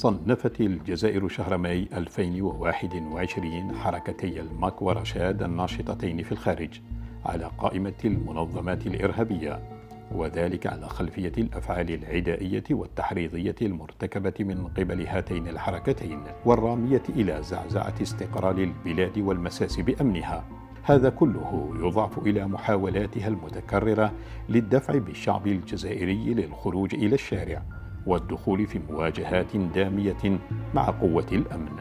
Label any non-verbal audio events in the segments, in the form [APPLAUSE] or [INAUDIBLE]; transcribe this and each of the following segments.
صنفت الجزائر شهر ماي 2021 حركتي الماك ورشاد الناشطتين في الخارج على قائمة المنظمات الإرهابية وذلك على خلفية الأفعال العدائية والتحريضية المرتكبة من قبل هاتين الحركتين والرامية إلى زعزعة استقرار البلاد والمساس بأمنها هذا كله يضاف الى محاولاتها المتكرره للدفع بالشعب الجزائري للخروج الى الشارع والدخول في مواجهات دامية مع قوة الأمن.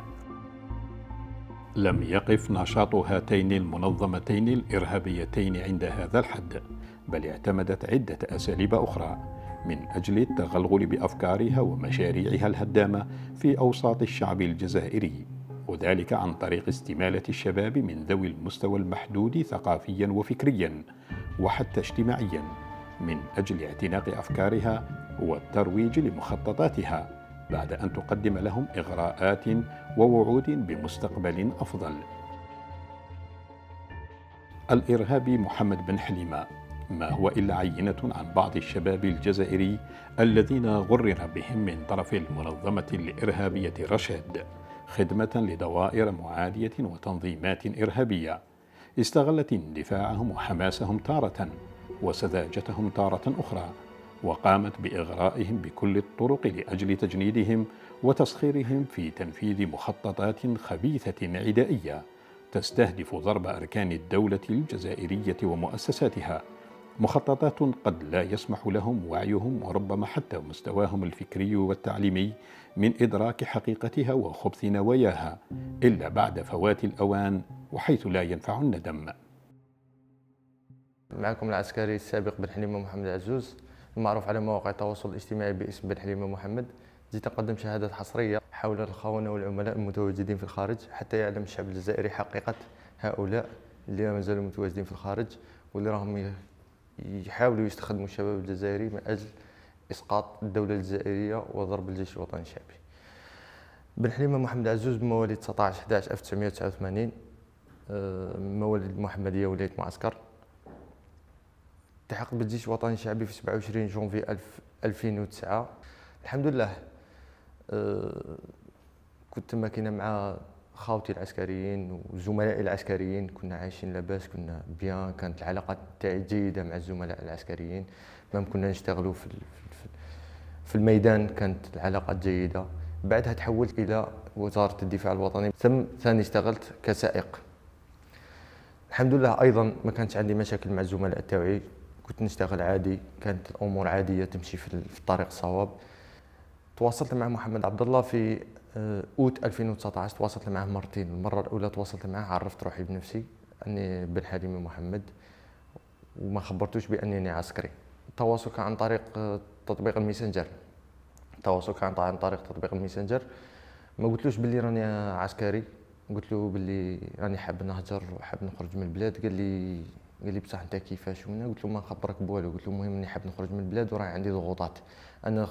لم يقف نشاط هاتين المنظمتين الإرهابيتين عند هذا الحد، بل اعتمدت عدة أساليب أخرى من أجل التغلغل بأفكارها ومشاريعها الهدامة في أوساط الشعب الجزائري، وذلك عن طريق استمالة الشباب من ذوي المستوى المحدود ثقافيا وفكريا وحتى اجتماعيا من أجل اعتناق أفكارها والترويج لمخططاتها بعد أن تقدم لهم إغراءات ووعود بمستقبل أفضل. الإرهابي محمد بن حليمة ما هو إلا عينة عن بعض الشباب الجزائري الذين غرر بهم من طرف المنظمة الإرهابية رشاد خدمة لدوائر معادية وتنظيمات إرهابية استغلت اندفاعهم وحماسهم تارة وسذاجتهم تارة أخرى وقامت بإغرائهم بكل الطرق لأجل تجنيدهم وتسخيرهم في تنفيذ مخططات خبيثة عدائية تستهدف ضرب أركان الدولة الجزائرية ومؤسساتها مخططات قد لا يسمح لهم وعيهم وربما حتى مستواهم الفكري والتعليمي من إدراك حقيقتها وخبث نواياها إلا بعد فوات الأوان وحيث لا ينفع الندم معكم العسكري السابق بن حليمه محمد عزوز المعروف على مواقع التواصل الاجتماعي باسم بن حليمه محمد جيت أقدم شهادة حصرية حول الخونة والعملاء المتواجدين في الخارج حتى يعلم الشعب الجزائري حقيقة هؤلاء اللي ما زالوا متواجدين في الخارج واللي راهم يحاولوا يستخدموا الشباب الجزائري من أجل إسقاط الدولة الجزائرية وضرب الجيش الوطني الشعبي بن حليمة محمد عزوز بمواليد 19 11 1989 مواليد المحمدية آه، ولاية معسكر التحقت بالجيش الوطني الشعبي في 27 جونفي 2009 الحمد لله كنت تما كنا مع خاوتي العسكريين وزملائي العسكريين كنا عايشين لاباس كنا بيان كانت العلاقات تاعي جيده مع الزملاء العسكريين مام كنا نشتغلوا في في الميدان كانت العلاقات جيده بعدها تحولت الى وزاره الدفاع الوطني ثم ثاني اشتغلت كسائق الحمد لله ايضا ما كانش عندي مشاكل مع الزملاء تاعي كنت نشتغل عادي كانت الامور عاديه تمشي في الطريق الصواب تواصلت مع محمد عبد الله في آه، اوت 2019 تواصلت معه مرتين المره الاولى تواصلت معه عرفت روحي بنفسي اني بن حليمي محمد وما خبرتوش بانني عسكري التواصل كان عن طريق آه، تطبيق الميسنجر التواصل كان عن طريق تطبيق الميسنجر ما قلتلوش بلي راني عسكري قلت له بلي راني حاب نهجر وحاب نخرج من البلاد قال لي قال لي بصح انت كيفاش وانا قلت له ما نخبرك بوالو قلت له المهم اني حاب نخرج من البلاد وراه عندي ضغوطات انا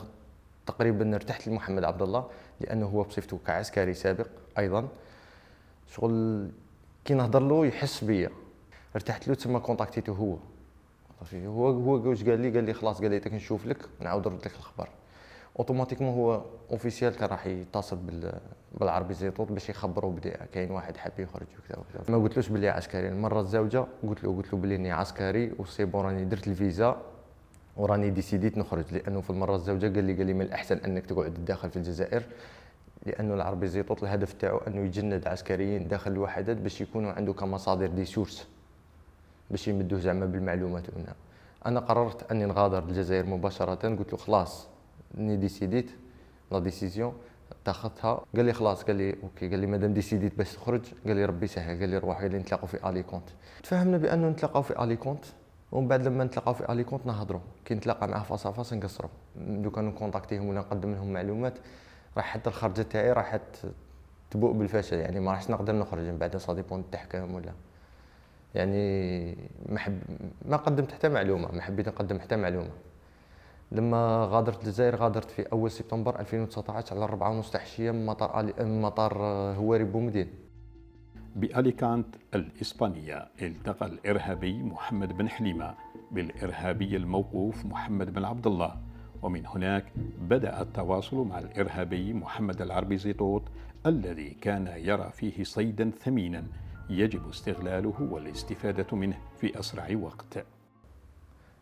تقريبا ارتحت لمحمد عبد الله لانه هو بصفته كعسكري سابق ايضا شغل كي نهضر له يحس بيا ارتحت له تما كونتاكتيته هو هو هو واش قال لي قال لي خلاص قال لي نشوف لك نعاود نرد لك الخبر اوتوماتيكمون هو اوفيسيال كان راح يتصل بالعربي زيتوت باش يخبروا بلي كاين واحد حاب يخرج وكذا وكذا ما قلتلوش بلي عسكري المره الزوجه قلت له قلت له بلي اني عسكري وسي بون راني درت الفيزا وراني ديسيديت نخرج لانه في المره الزوجه قال لي قال لي من الاحسن انك تقعد داخل في الجزائر لانه العربي زيتوت الهدف تاعو انه يجند عسكريين داخل الوحدات باش يكونوا عنده كمصادر دي سورس باش يمدوه زعما بالمعلومات هنا انا قررت اني نغادر الجزائر مباشره قلت له خلاص ني ديسيديت لا ديسيزيون اتخذتها قال لي خلاص قال لي اوكي قال لي مادام ديسيديت باش تخرج قال لي ربي سهل قال لي روح اللي نتلاقاو في كونت تفاهمنا بانه نتلاقاو في الي كونت ومن بعد لما نتلاقاو في الي كونت نهضروا كي نتلاقى معاه فاس فاس نقصروا دوكا نكونتاكتيهم ولا نقدم لهم معلومات راح حتى الخرجه تاعي راح تبوء بالفشل يعني ما راحش نقدر نخرج من بعد سا ديبون التحكم ولا يعني ما حب ما قدمت حتى معلومه ما حبيت نقدم حتى معلومه لما غادرت الجزائر غادرت في اول سبتمبر 2019 على 4 ونص تحشيه من مطار ألي... من مطار هواري بومدين بأليكانت الإسبانية التقى الإرهابي محمد بن حليمة بالإرهابي الموقوف محمد بن عبد الله ومن هناك بدأ التواصل مع الإرهابي محمد العربي زيطوط الذي كان يرى فيه صيدا ثمينا يجب استغلاله والاستفادة منه في أسرع وقت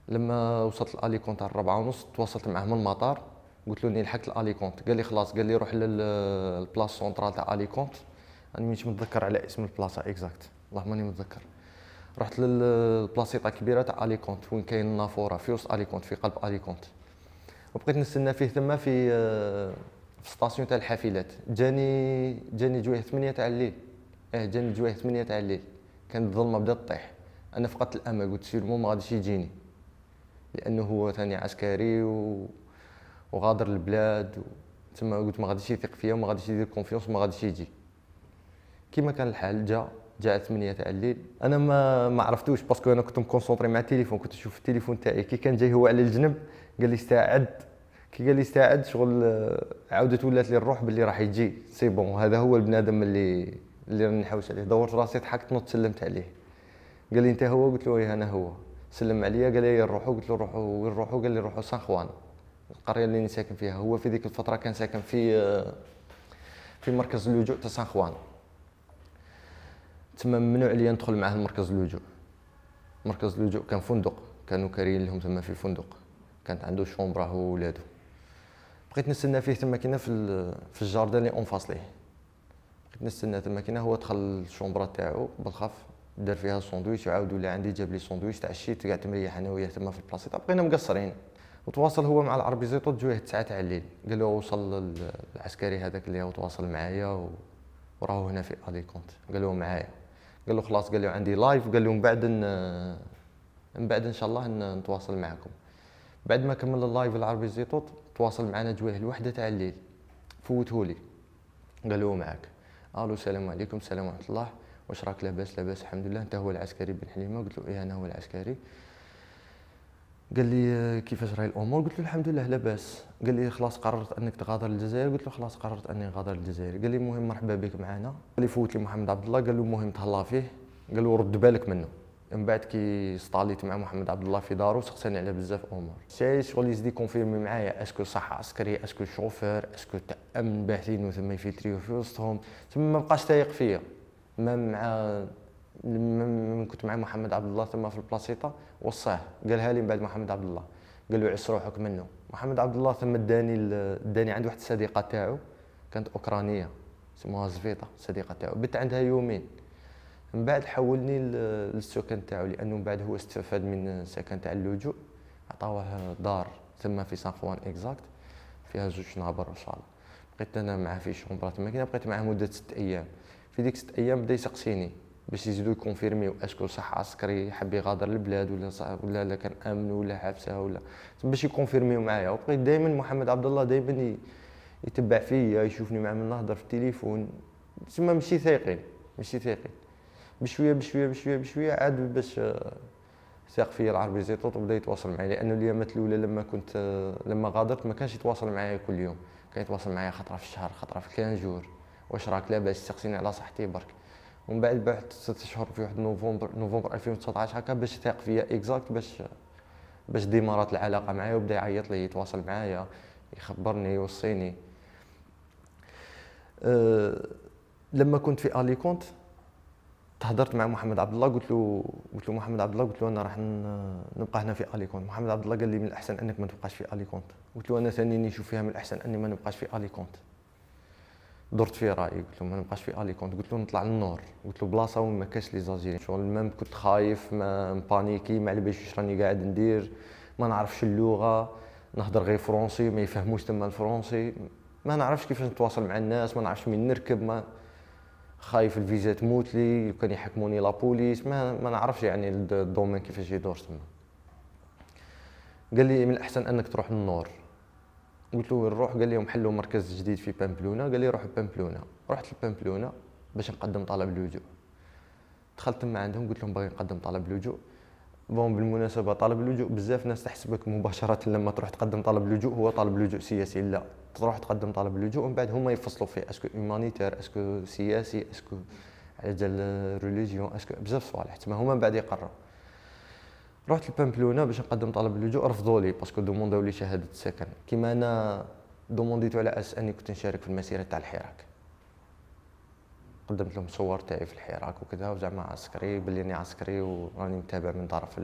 لما وصلت كونت على الرابعه ونص تواصلت معاه من المطار قلت له اني لحقت كونت قال لي خلاص قال لي روح للبلاص سونترال تاع اليكونت انا مانيش متذكر على اسم البلاصه اكزاكت والله ماني متذكر رحت للبلاصيطه كبيره تاع اليكونت وين كاين النافوره في وسط اليكونت في قلب اليكونت وبقيت نستنى فيه ثما في آه، في ستاسيون تاع الحافلات جاني جاني جويه 8 تاع الليل اه جاني جويه 8 تاع الليل كانت الظلمه بدات تطيح انا فقدت الامل قلت سيرمون ما غاديش يجيني لانه هو ثاني عسكري و... وغادر البلاد و... تما قلت ما غاديش يثق فيا وما غاديش يدير كونفيونس وما غاديش يجي كيما كان الحال جا جاء 8 تاع الليل انا ما ما عرفتوش باسكو انا كنت مكونسونطري مع التليفون كنت نشوف التليفون تاعي كي كان جاي هو على الجنب قال لي استعد كي قال لي استعد شغل عاودت ولات لي الروح باللي راح يجي سي بون هذا هو البنادم اللي اللي راني نحوس عليه دورت راسي ضحكت نط سلمت عليه قال لي انت هو قلت له إيه، انا هو سلم عليا قال لي نروحوا إيه، قلت له نروحوا وين نروحوا قال لي نروحوا سان خوان القريه اللي ساكن فيها هو في ذيك الفتره كان ساكن في آه، في مركز اللجوء تاع سان خوان تما ممنوع عليا ندخل معاه لمركز اللجوء مركز اللجوء كان فندق كانوا كاريين لهم تما في الفندق كانت عنده شومبرا هو وولادو بقيت نستنى فيه تما كنا في في الجاردان اللي اون فاصليه ليه بقيت نستنى تما كنا هو دخل الشومبرا تاعو بالخف دار فيها الساندويتش وعاود ولا عندي جاب لي الساندويتش تاع الشيت قعدت مريح انا وياه تما في البلاصيطه بقينا مقصرين وتواصل هو مع العربي زيطو جوه 9 تاع الليل قال له وصل العسكري هذاك اللي هو تواصل معايا و... وراهو هنا في اليكونت قال له معايا قال له خلاص قال له عندي لايف قال له من بعد ان... من بعد ان شاء الله ان... نتواصل معكم بعد ما كمل اللايف العربي زيطوط تواصل معنا جواه الوحده تاع الليل فوتهولي قال له معاك الو السلام عليكم السلام ورحمه الله واش راك لاباس لاباس الحمد لله انت هو العسكري بن حليمه قلت له ايه انا هو العسكري قال لي كيفاش راهي الامور قلت له الحمد لله لاباس قال لي خلاص قررت انك تغادر الجزائر قلت له خلاص قررت اني نغادر الجزائر قال لي المهم مرحبا بك معنا قال لي فوت لي محمد عبد الله قال له المهم تهلا فيه قال له رد بالك منه من بعد كي سطاليت مع محمد عبد الله في دارو سقساني على بزاف امور سي شغل يزدي كونفيرمي معايا اسكو صح عسكري اسكو شوفير اسكو تامن امن باحثين وثم يفلتريو في وسطهم ثم ما بقاش تايق فيا ما مع من كنت مع محمد عبد الله ثم في البلاسيطه وصاه قالها لي من بعد محمد عبد الله قال له عس روحك منه محمد عبد الله ثم داني داني عند واحد الصديقه تاعو كانت اوكرانيه اسمها زفيطا صديقه تاعو بت عندها يومين من بعد حولني للسكن تاعو لانه من بعد هو استفاد من السكن تاع اللجوء عطاوه دار ثم في سان خوان اكزاكت فيها زوج نابر ان بقيت انا معاه في شومبرا تما بقيت معاه مده ست ايام في ديك ست ايام بدا يسقسيني باش يزيدو يكونفيرميو اسكو صح عسكري حب يغادر البلاد ولا صح ولا لا كان امن ولا حبسه ولا باش يكونفيرميو معايا وبقيت دائما محمد عبد الله دائما يتبع فيا يشوفني مع من نهضر في التليفون تسمى ماشي ثيقين ماشي ثيقين بشويه بشويه بشويه بشويه عاد باش آه، ساق فيا العربي زيتوط وبدا يتواصل معايا لانه اليامات الاولى لما كنت آه، لما غادرت ما كانش يتواصل معايا كل يوم كان يتواصل معايا خطره في الشهر خطره في كان جور واش راك لاباس سقسيني على صحتي برك ومن بعد بعد ست شهور في واحد نوفمبر نوفمبر 2019 هكا باش تاق فيا اكزاكت باش باش ديمارات العلاقه معايا وبدا يعيط لي يتواصل معايا يخبرني يوصيني أه لما كنت في الي كونت تهضرت مع محمد عبد الله قلت له قلت له محمد عبد الله قلت له انا راح نبقى هنا في الي كونت محمد عبد الله قال لي من الاحسن انك ما تبقاش في الي كونت قلت له انا ثاني نشوف فيها من الاحسن اني ما نبقاش في الي كونت درت فيه رايي قلت له ما نبقاش في الي كونت قلت له نطلع للنور قلت له بلاصه وما كاش لي زاجيري شغل ميم كنت خايف ما مبانيكي ما على باليش واش راني قاعد ندير ما نعرفش اللغه نهضر غير فرونسي ما يفهموش تما الفرونسي ما نعرفش كيفاش نتواصل مع الناس ما نعرفش من نركب ما خايف الفيزا تموت لي كان يحكموني لابوليس ما, ما نعرفش يعني الدومين كيفاش يدور تما قال لي من الاحسن انك تروح للنور قلت له وين نروح قال لي حلوا مركز جديد في بامبلونا قال لي روح بامبلونا رحت لبامبلونا باش نقدم طلب اللجوء دخلت تما عندهم قلت لهم باغي نقدم طلب اللجوء بون بالمناسبه طلب اللجوء بزاف ناس تحسبك مباشره [LAUGHS] لما تروح تقدم طلب اللجوء هو طلب لجوء سياسي لا تروح تقدم طلب اللجوء ومن بعد هما يفصلوا فيه اسكو هيومانيتير اسكو سياسي اسكو على جال ريليجيون اسكو بزاف صوالح تما هما من بعد يقرروا رحت لبامبلونا باش نقدم طلب اللجوء رفضوا لي باسكو دومونداو لي شهاده السكن كيما انا دومونديتو على اساس اني كنت نشارك في المسيره تاع الحراك قدمت لهم صور تاعي في الحراك وكذا وزعما عسكري بلي اني عسكري وراني متابع من طرف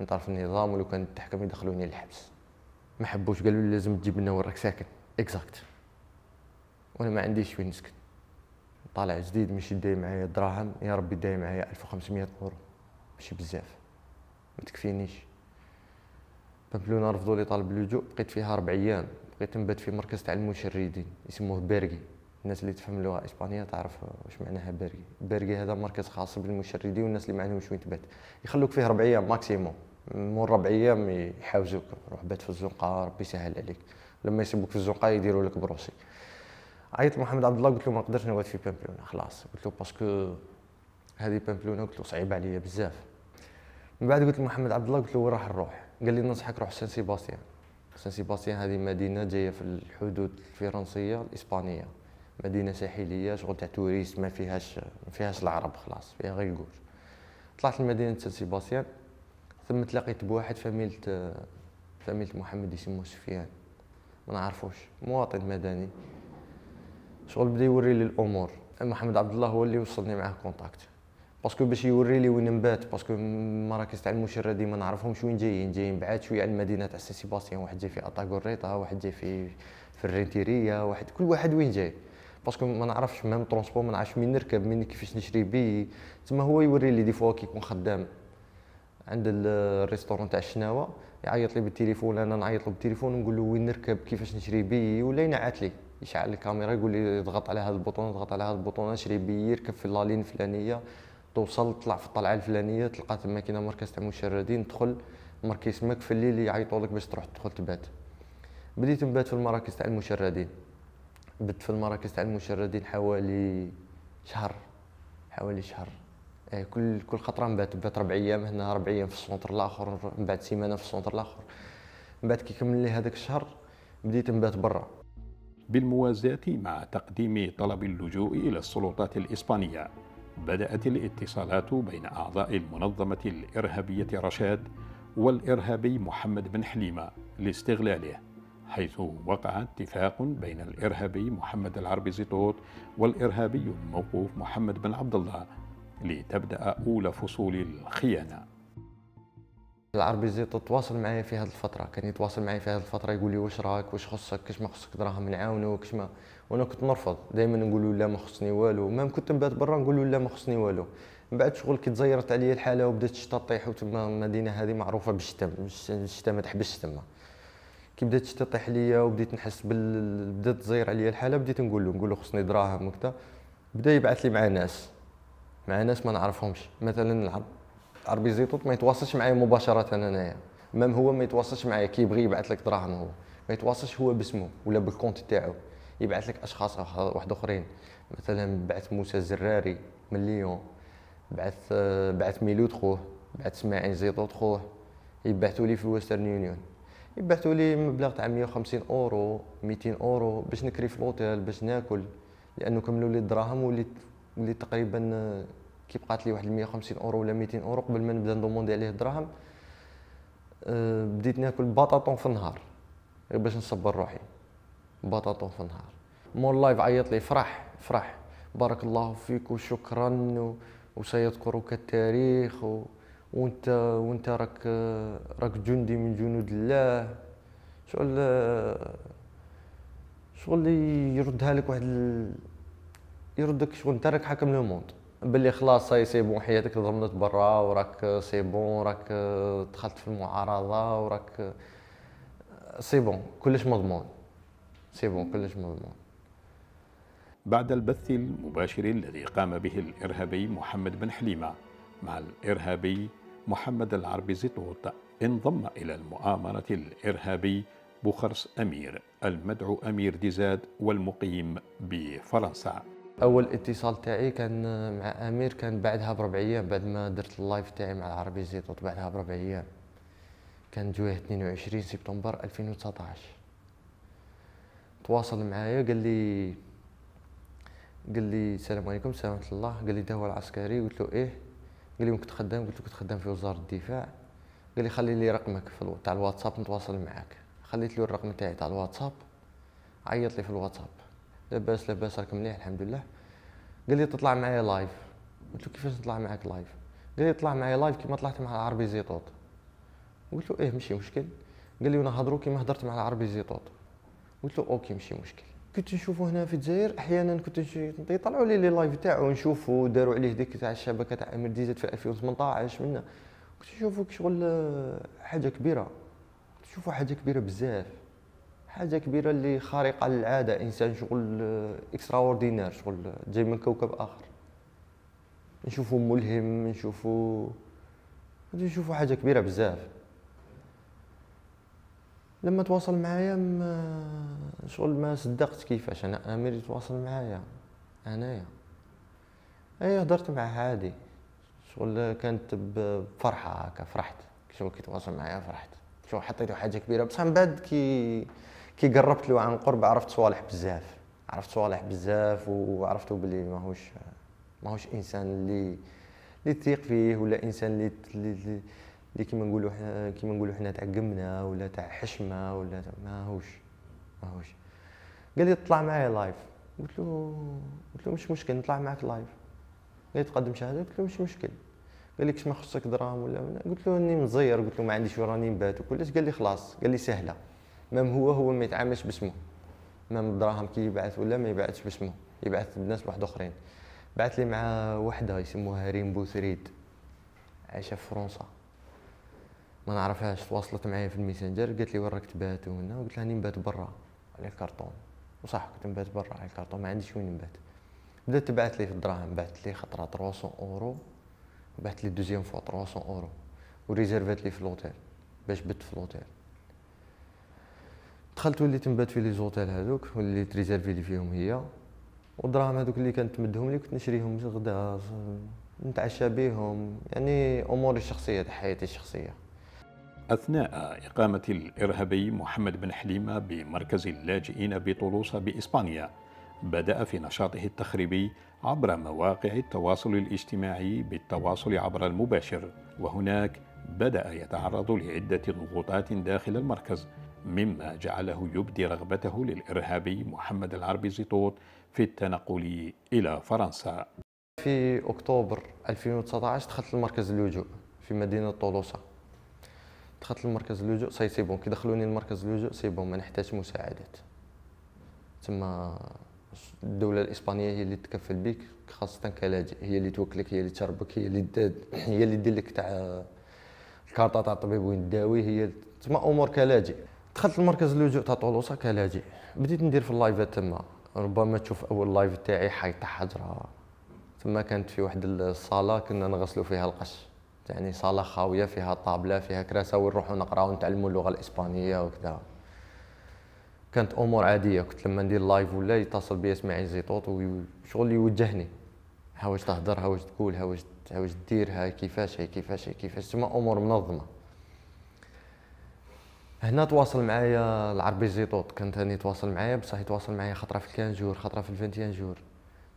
من طرف النظام ولو كان تحكم يدخلوني للحبس ما حبوش قالوا لي لازم تجيب لنا وراك ساكن اكزاكت وانا ما عنديش وين نسكن طالع جديد مش داي معايا دراهم يا ربي داي معايا 1500 اورو ماشي بزاف ما تكفينيش بامبلونا رفضوا لي طالب اللجوء بقيت فيها اربع ايام بقيت نبات في مركز تاع المشردين يسموه بيرغي الناس اللي تفهم اللغه الاسبانيه تعرف واش معناها بيرغي بيرغي هذا مركز خاص بالمشردين والناس اللي ما عندهمش وين تبات يخلوك فيه اربع ايام ماكسيموم مور ربع ايام يحاوزوك روح بات في الزنقه ربي يسهل عليك لما يسيبوك في الزنقه يديروا لك بروسي عيط محمد عبد الله قلت له ما نقدرش نقعد في بامبلونا خلاص قلت له باسكو هذه بامبلونا قلت له صعيبه عليا بزاف من بعد قلت لمحمد عبد الله قلت له راح نروح قال لي ننصحك روح سان سيباستيان سان سيباستيان هذه مدينه جايه في الحدود الفرنسيه الاسبانيه مدينه ساحليه شغل تاع توريست ما فيهاش ما فيهاش العرب خلاص فيها غير الكوش طلعت لمدينه سان سيباستيان ثم تلاقيت بواحد فاميلة فاميلة محمد يسموه سفيان ما نعرفوش مواطن مدني شغل بدا يوري لي الامور محمد عبد الله هو اللي وصلني معاه كونتاكت باسكو باش يوري لي وين نبات باسكو مراكز تاع المشرد ديما نعرفهمش وين جايين جايين بعاد شويه على المدينه تاع سي سيباستيان واحد جاي في اطاغوريطه واحد جاي في في الرينتيريا واحد كل واحد وين جاي باسكو ما نعرفش ميم ترونسبور ما نعرفش مين نركب مين كيفاش نشري بي تما هو يوري لي دي فوا كيكون خدام عند الريستورون تاع الشناوه يعيط لي بالتليفون انا نعيط له بالتليفون ونقول له وين نركب كيفاش نشري بي ولا ينعت لي يشعل الكاميرا يقول لي اضغط على هذا البوطون اضغط على هذا البوطون اشري بي يركب في لالين فلانيه توصل تطلع في الطلعه الفلانيه تلقى تما كاينه مركز تاع مشردين تدخل مركز ماك في الليل يعيطوا لك باش تروح تدخل تبات بديت نبات في المراكز تاع المشردين بت في المراكز تاع المشردين حوالي شهر حوالي شهر آه، كل كل خطره نبات نبات ربع ايام هنا ربع ايام في السونتر الاخر من بعد سيمانه في السونتر الاخر من بعد كي كمل لي هذاك الشهر بديت نبات برا بالموازاة مع تقديم طلب اللجوء إلى السلطات الإسبانية بدأت الاتصالات بين أعضاء المنظمة الإرهابية رشاد والإرهابي محمد بن حليمة لاستغلاله حيث وقع اتفاق بين الإرهابي محمد العربي زيطوط والإرهابي الموقوف محمد بن عبد الله لتبدأ أولى فصول الخيانة العربي زيت تواصل معايا في هذه الفتره كان يتواصل معايا في هذه الفتره يقول لي واش راك واش خصك كاش ما خصك دراهم نعاونو كاش ما وانا كنت نرفض دائما نقول له لا ما خصني والو مام كنت نبات برا نقول له لا ما خصني والو من بعد شغل كي تزيرت عليا الحاله وبدات الشتا تطيح وتما المدينه هذه معروفه بالشتاء الشتاء ما تحبش تما كي بدات الشتا تطيح ليا وبديت نحس بال بدات تزير عليا الحاله بديت نقول له نقول له خصني دراهم وكذا بدا يبعث لي مع ناس مع ناس ما نعرفهمش مثلا العرب اربي زيتوت ما يتواصلش معايا مباشره انايا مام هو ما يتواصلش معايا كيبغي يبعث لك دراهم هو ما يتواصلش هو باسمه ولا بالكونت تاعو يبعث لك اشخاص واحد اخرين مثلا بعث موسى الزراري من ليون بعث آه، بعث ميلو خوه بعث اسماعيل زيطوط خوه يبعثوا لي في ويسترن يونيون يبعثوا لي مبلغ تاع 150 اورو 200 اورو باش نكري في لوتيل باش ناكل لانه كملوا لي الدراهم وليت وليت تقريبا آه، بقات لي واحد 150 اورو ولا 200 اورو قبل ما نبدا ندوموندي عليه الدراهم آه، بديت ناكل بطاطون في النهار غير باش نصبر روحي بطاطون في النهار مور لايف عيط لي فرح فرح بارك الله فيك وشكرا و... وسيذكرك التاريخ و... وانت وانت راك راك جندي من جنود الله شغل شغل يردها لك واحد ال... يردك شغل انت راك حاكم لو موند باللي خلاص هاي سي بون حياتك ضمنت برا وراك سي بون راك آه، دخلت في المعارضه وراك آه، سي بون كلش مضمون سي بون كلش مضمون بعد البث المباشر الذي قام به الارهابي محمد بن حليمه مع الارهابي محمد العربي زيتوت انضم الى المؤامره الارهابي بوخرس امير المدعو امير ديزاد والمقيم بفرنسا اول اتصال تاعي كان مع امير كان بعدها بربع ايام بعد ما درت اللايف تاعي مع العربي زيتوت بعدها بربع ايام كان جويه 22 سبتمبر 2019 تواصل معايا قال لي قال لي السلام عليكم سلامة الله قال لي ده هو العسكري قلت له ايه قال لي كنت خدام قلت له كنت خدام في وزارة الدفاع قال لي خلي لي رقمك في الو... تاع الواتساب نتواصل معاك خليت له الرقم تاعي تاع الواتساب عيط لي في الواتساب لاباس لاباس راك مليح الحمد لله قال لي تطلع معايا لايف قلت له كيفاش نطلع معاك لايف قال لي طلع معايا لايف كيما طلعت مع العربي زيطوط قلت له ايه ماشي مشكل قال لي ونهضروا كيما هضرت مع العربي زيطوط قلت له اوكي ماشي مشكل كنت نشوفه هنا في الجزائر احيانا كنت يطلعوا لي لي لايف تاعو نشوفه داروا عليه ديك تاع الشبكه تاع امير ديزات في 2018 منا كنت نشوفه شغل آه، حاجه كبيره كنت نشوفه حاجه كبيره بزاف حاجه كبيره اللي خارقه للعاده انسان شغل اكسترا آه، اوردينير شغل آه، جاي من كوكب اخر نشوفو ملهم نشوفو نشوفو حاجه كبيره بزاف لما تواصل معايا ما آه، شغل ما صدقت كيفاش انا امير يتواصل معايا انايا اي هضرت معاه عادي شغل كانت بفرحه هكا فرحت شغل كي تواصل معايا فرحت شغل حطيتو حاجه كبيره بصح من بعد كي كي قربت له عن قرب عرفت صوالح بزاف عرفت صوالح بزاف وعرفتو بلي ماهوش ماهوش انسان اللي اللي تثيق فيه ولا انسان اللي اللي, اللي كيما نقولوا حنا كيما نقولوا حنا تاع قمنا ولا تاع حشمه ولا ماهوش ماهوش قال لي طلع معايا لايف قلت له قلت له مش مشكل نطلع معاك لايف قال لي تقدم شهاده قلت له مش مشكل قال لي كش ما خصك درام ولا قلت له اني مزير قلت له ما عنديش وراني راني نبات وكلش قال لي خلاص قال لي سهله مام هو هو ما يتعاملش باسمه مام الدراهم كي يبعث ولا ما يبعثش باسمه يبعث الناس واحد اخرين بعث لي مع وحده يسموها ريم بوثريد عايشه في فرنسا ما نعرفهاش تواصلت معايا في الميسنجر قالت لي وين راك تبات وهنا قلت لها راني نبات برا على الكرتون وصح كنت نبات برا على الكرتون ما عنديش وين نبات بدات تبعث لي في الدراهم بعث لي خطره 300 اورو بعث لي دوزيام فوا 300 اورو وريزيرفات لي في لوتيل باش بت في لوتيل دخلت وليت نبات في لي زوتيل هذوك وليت ريزيرفي لي فيهم هي والدراهم هذوك اللي كانت مدهم لي كنت نشريهم غدا نتعشى بهم يعني اموري الشخصيه حياتي الشخصيه أثناء إقامة الإرهابي محمد بن حليمة بمركز اللاجئين بطولوسة بإسبانيا بدأ في نشاطه التخريبي عبر مواقع التواصل الاجتماعي بالتواصل عبر المباشر وهناك بدأ يتعرض لعدة ضغوطات داخل المركز مما جعله يبدي رغبته للإرهابي محمد العربي زيطوط في التنقل إلى فرنسا في أكتوبر 2019 دخلت لمركز اللجوء في مدينة طولوسة دخلت لمركز اللجوء سيسيبون كي دخلوني لمركز اللجوء سيبون ما نحتاج مساعدات ثم الدولة الإسبانية هي اللي تكفل بك خاصة كلاجئ هي اللي توكلك هي اللي تشربك هي اللي داد هي اللي دير لك تاع الكارطة تاع الطبيب وين تداوي هي تما أمور كلاجئ دخلت المركز اللجوء تاع طولوسا كلاجئ بديت ندير في اللايفات تما ربما تشوف اول لايف تاعي حي حجره تما كانت في واحد الصاله كنا نغسلوا فيها القش يعني صاله خاويه فيها طابله فيها كراسه ونروحوا نقراو نتعلموا اللغه الاسبانيه وكذا كانت امور عاديه كنت لما ندير لايف ولا يتصل بي اسماعيل زيطوط وشغل يوجهني ها واش تهدر ها واش تقول ها ها واش دير ها كيفاش هي كيفاش هي كيفاش تما امور منظمه هنا تواصل معايا العربي زيطوط كان ثاني تواصل معايا بصح يتواصل معايا خطره في الكانجور خطره في الفانتيان جور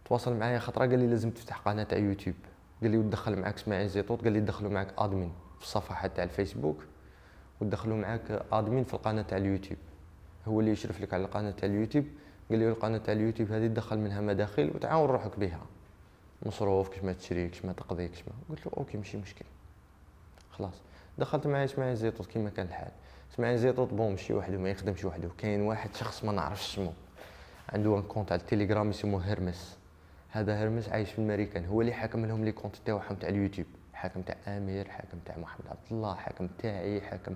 تواصل معايا خطره قال لي لازم تفتح قناه تاع يوتيوب قال لي ودخل معاك اسماعيل زيطوط قال لي دخلوا معاك ادمين في الصفحه تاع الفيسبوك ودخلوا معاك ادمين في القناه تاع اليوتيوب هو اللي يشرف لك على القناه تاع اليوتيوب قال لي القناه تاع اليوتيوب هذه تدخل منها مداخل وتعاون روحك بها مصروف كش ما تشري كش ما تقضي كش ما قلت له اوكي ماشي مشكل خلاص دخلت معايا اسماعيل زيتوت كيما كان الحال اسماعيل زيتوت بون مشي وحده ما يخدمش وحده كاين واحد شخص ما نعرفش اسمه عنده ان كونت على التليجرام يسموه هرمس هذا هرمس عايش في الماريكان هو اللي حاكم لهم لي كونت تاعهم تاع اليوتيوب حاكم تاع امير حاكم تاع محمد عبد الله حاكم تاعي حاكم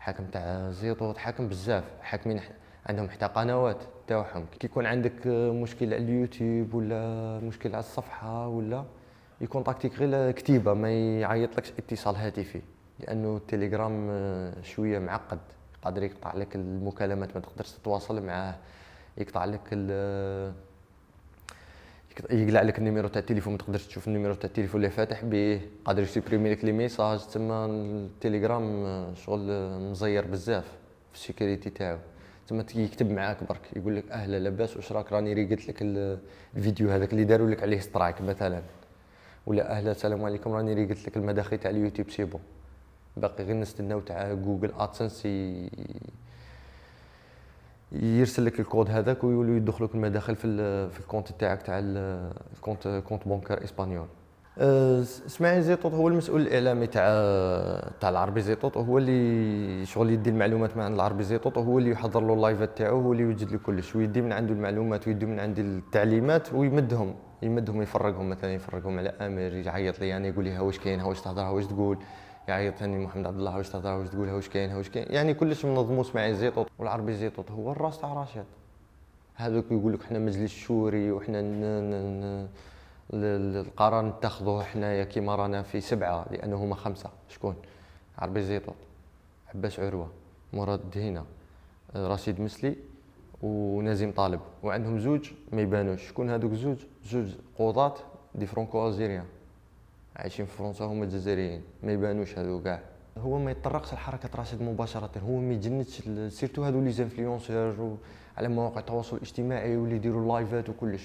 حاكم تاع زيطوط حاكم بزاف حاكمين عندهم حتى قنوات تاعهم يكون عندك مشكل على اليوتيوب ولا مشكل على الصفحه ولا يكونتاكتيك غير كتيبه ما يعيطلكش اتصال هاتفي لانه التليجرام آه، شويه معقد قادر يقطع لك المكالمات ما تقدرش تتواصل معاه يقطع لك آه، يقلع لك النيميرو تاع التليفون ما تقدرش تشوف النيميرو تاع التليفون اللي فاتح به قادر يسيبريمي لك لي ميساج تما التليجرام آه، شغل مزير بزاف في السيكوريتي تاعو تما يكتب معاك برك يقول لك اهلا لاباس واش راك راني ريقت لك الفيديو هذاك اللي داروا لك عليه سترايك مثلا ولا اهلا السلام عليكم راني ريقت لك المداخل تاع اليوتيوب سي بون باقي غير نستناو تاع جوجل ادسنس يرسل لك الكود هذاك ويولوا يدخلوك المداخل في في الكونت تاعك تاع الكونت كونت بنكر اسبانيول أه، اسماعيل زيطوط هو المسؤول الاعلامي تاع تاع العربي زيطوط هو اللي شغل يدي المعلومات من عند العربي زيطوط هو اللي يحضر له اللايفات تاعو هو اللي يوجد له كلش ويدي من عنده المعلومات ويدي من عندي التعليمات ويمدهم يمدهم يفرقهم مثلا يفرقهم على امر يعيط لي انا يعني يقول لي ها واش كاين ها واش تهضر ها واش تقول يعيط هاني محمد عبد الله واش تهضر واش تقول واش كاين واش كاين يعني كلش منظموش معايا زيطوط والعربي زيطوط هو الراس تاع راشد هذوك يقول لك حنا مجلس شوري وحنا القرار نتخذوه حنايا كيما رانا في سبعه لانه هما خمسه شكون عربي زيطوط عباس عروه مراد دهينا رشيد مسلي ونزيم طالب وعندهم زوج ما يبانوش شكون هذوك زوج زوج قضاة دي فرونكو الجيريان عايشين في فرنسا هما الجزائريين ما يبانوش هذو كاع هو ما يتطرقش لحركه راشد مباشره هو ما يجندش سيرتو هذو لي زانفلونسور على مواقع التواصل الاجتماعي واللي يديروا لايفات وكلش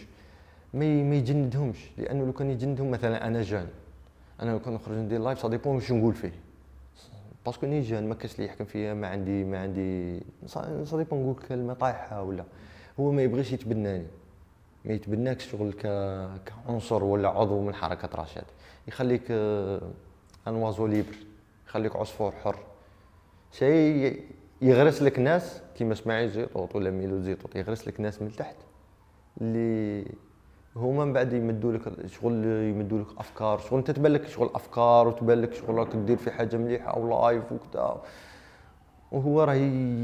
ما ما يجندهمش لانه لو كان يجندهم مثلا انا جان انا لو كان نخرج ندير لايف سا ديبون واش نقول فيه باسكو ني جان ما كاش لي يحكم فيا ما عندي ما عندي سا ديبون نقول كلمه طايحه ولا هو ما يبغيش يتبناني ما يتبناكش شغل كعنصر ولا عضو من حركه رشاد يخليك انوازو آه، ليبر يخليك عصفور حر شيء يغرس لك ناس كيما سمعي زيطوط ولا ميلو زيطوط يغرس لك ناس من تحت اللي هما من بعد يمدوا لك شغل يمدوا لك افكار شغل انت تبان لك شغل افكار وتبان لك شغل راك دير في حاجه مليحه او لايف وكذا وهو راه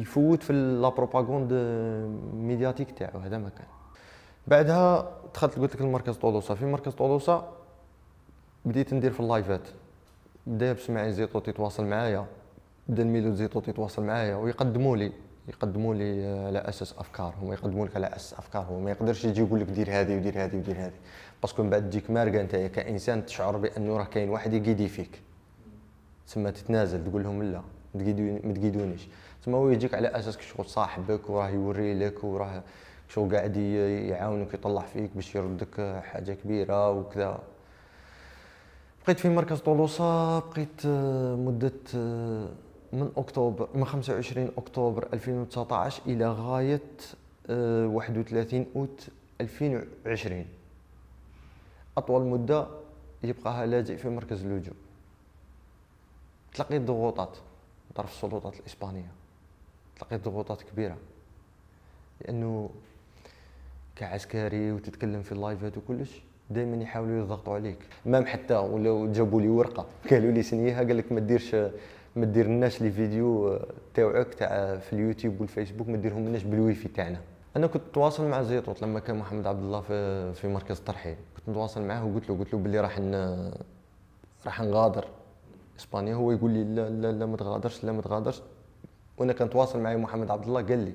يفوت في لا بروباغوند ميدياتيك تاعو هذا ما كان بعدها دخلت قلت لك لمركز طولوسه في مركز طولوسه بديت ندير في اللايفات بدا بسماعيل زيتو تيتواصل معايا بدا الميلود زيتو تيتواصل معايا ويقدموا لي يقدموا لي آه، على اساس افكار هما يقدموا لك على اساس افكار هو ما يقدرش يجي يقول لك دير هذه ودير هذه ودير هذه باسكو من بعد تجيك مارقه انت كانسان تشعر بانه راه كاين واحد يقيدي فيك تسمى تتنازل تقول لهم لا ما تقيدونيش تسمى هو يجيك على اساس شغل صاحبك وراه يوري لك وراه شو قاعد يعاونك يطلع فيك باش يردك حاجه كبيره وكذا بقيت في مركز طولوسا بقيت آه، مدة آه، من أكتوبر من 25 أكتوبر 2019 إلى غاية 31 آه، أوت 2020 أطول مدة يبقاها لاجئ في مركز اللجوء تلقيت ضغوطات من طرف السلطات الإسبانية تلقيت ضغوطات كبيرة لأنه كعسكري وتتكلم في اللايفات وكلش دائما يحاولوا يضغطوا عليك مام حتى ولو جابوا لي ورقه قالوا لي سنيها قال لك ما ديرش ما ديرناش لي فيديو آه، تاعك تاع آه، في اليوتيوب والفيسبوك ما ديرهم لناش بالواي فاي تاعنا انا كنت نتواصل مع زيطوط لما كان محمد عبد الله في, في مركز الترحيل كنت نتواصل معاه وقلت له قلت له باللي راح راح نغادر اسبانيا هو يقول لي لا لا لا ما تغادرش لا ما تغادرش وانا كنت واصل معايا محمد عبد الله قال لي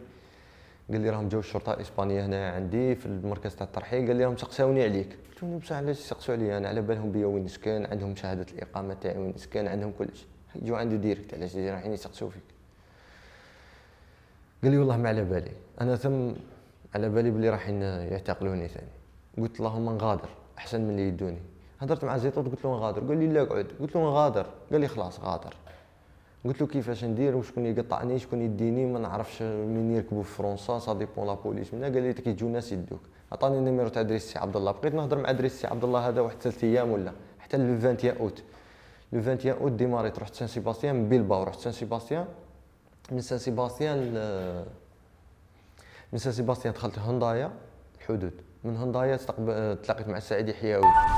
قال لي راهم جاو الشرطه الاسبانيه هنا عندي في المركز تاع الترحيل قال لي راهم سقساوني عليك قلت لهم بصح علاش سقسوا عليا انا على بالهم بيا وين نسكن عندهم شهاده الاقامه تاعي وين نسكن عندهم كلشي يجوا عنده ديريكت علاش رايحين يسقسوا فيك قال لي والله ما على بالي انا ثم على بالي بلي رايحين يعتقلوني ثاني قلت اللهم نغادر احسن من اللي يدوني هضرت مع زيطوط قلت له نغادر قال لي لا اقعد قلت له نغادر قال لي خلاص غادر قلت له كيفاش ندير وشكون يقطعني شكون يديني ما نعرفش منين يركبوا في فرنسا سا ديبون لا بوليس من قال لي كيجيو ناس يدوك عطاني النيميرو تاع ادريس سي عبد الله بقيت نهضر مع ادريس سي عبد الله هذا واحد ثلاث ايام ولا حتى ل 20 اوت ل 20 اوت ديماريت رحت سان سيباستيان من بيلباو رحت سان سيباستيان من سان سيباستيان من سان سيباستيان دخلت هندايا الحدود من هندايا تلاقيت مع السعيد حياوي